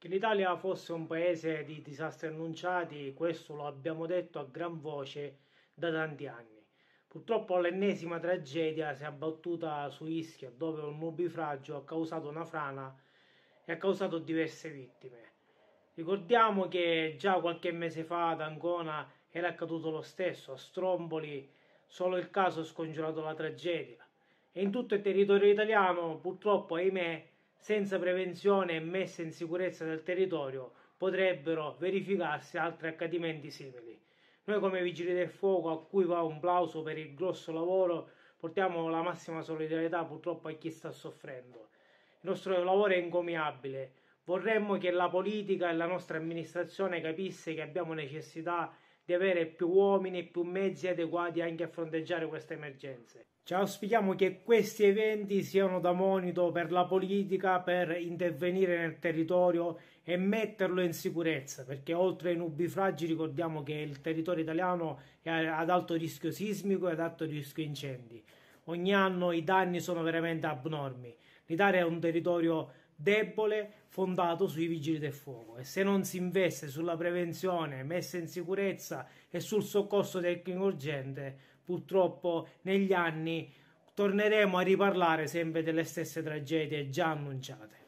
Che l'Italia fosse un paese di disastri annunciati, questo lo abbiamo detto a gran voce da tanti anni. Purtroppo l'ennesima tragedia si è abbattuta su Ischia, dove un nubifragio ha causato una frana e ha causato diverse vittime. Ricordiamo che già qualche mese fa ad Ancona era accaduto lo stesso, a Stromboli solo il caso ha scongiurato la tragedia. E in tutto il territorio italiano, purtroppo, ahimè, senza prevenzione e messa in sicurezza del territorio potrebbero verificarsi altri accadimenti simili. Noi come Vigili del Fuoco, a cui va un plauso per il grosso lavoro, portiamo la massima solidarietà purtroppo a chi sta soffrendo. Il nostro lavoro è incomiabile. Vorremmo che la politica e la nostra amministrazione capisse che abbiamo necessità di di avere più uomini e più mezzi adeguati anche a fronteggiare queste emergenze. Ci auspichiamo che questi eventi siano da monito per la politica per intervenire nel territorio e metterlo in sicurezza, perché oltre ai nubifragi ricordiamo che il territorio italiano è ad alto rischio sismico e ad alto rischio incendi. Ogni anno i danni sono veramente abnormi. L'Italia è un territorio debole fondato sui vigili del fuoco e se non si investe sulla prevenzione, messa in sicurezza e sul soccorso tecnico urgente, purtroppo negli anni torneremo a riparlare sempre delle stesse tragedie già annunciate.